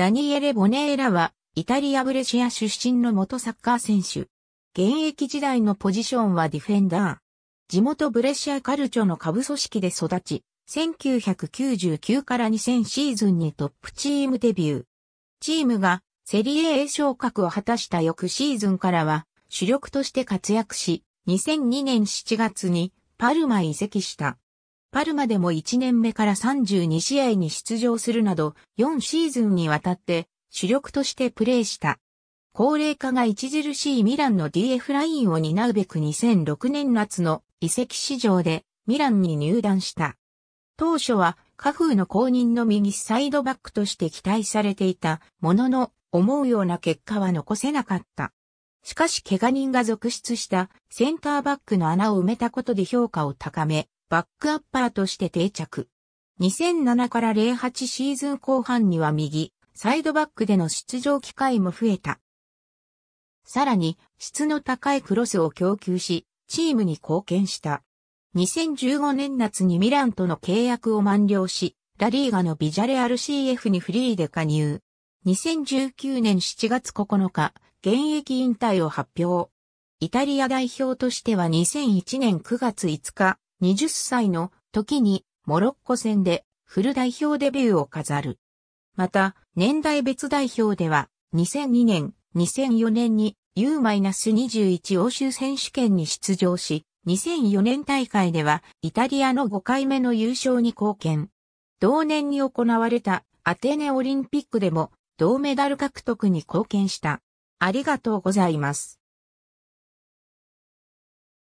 ダニエレ・ボネーラは、イタリア・ブレシア出身の元サッカー選手。現役時代のポジションはディフェンダー。地元ブレシアカルチョの下部組織で育ち、1999から2000シーズンにトップチームデビュー。チームがセリエ A 昇格を果たした翌シーズンからは主力として活躍し、2002年7月にパルマ移籍した。パルマでも1年目から32試合に出場するなど、4シーズンにわたって主力としてプレーした。高齢化が著しいミランの DF ラインを担うべく2006年夏の遺跡市場でミランに入団した。当初はカフーの公認の右サイドバックとして期待されていたものの思うような結果は残せなかった。しかし怪我人が続出したセンターバックの穴を埋めたことで評価を高め、バックアッパーとして定着。2007から08シーズン後半には右、サイドバックでの出場機会も増えた。さらに、質の高いクロスを供給し、チームに貢献した。2015年夏にミランとの契約を満了し、ラリーガのビジャレアル CF にフリーで加入。2019年7月9日、現役引退を発表。イタリア代表としては2001年9月5日、20歳の時にモロッコ戦でフル代表デビューを飾る。また、年代別代表では、2002年、2004年に U-21 欧州選手権に出場し、2004年大会ではイタリアの5回目の優勝に貢献。同年に行われたアテネオリンピックでも銅メダル獲得に貢献した。ありがとうございます。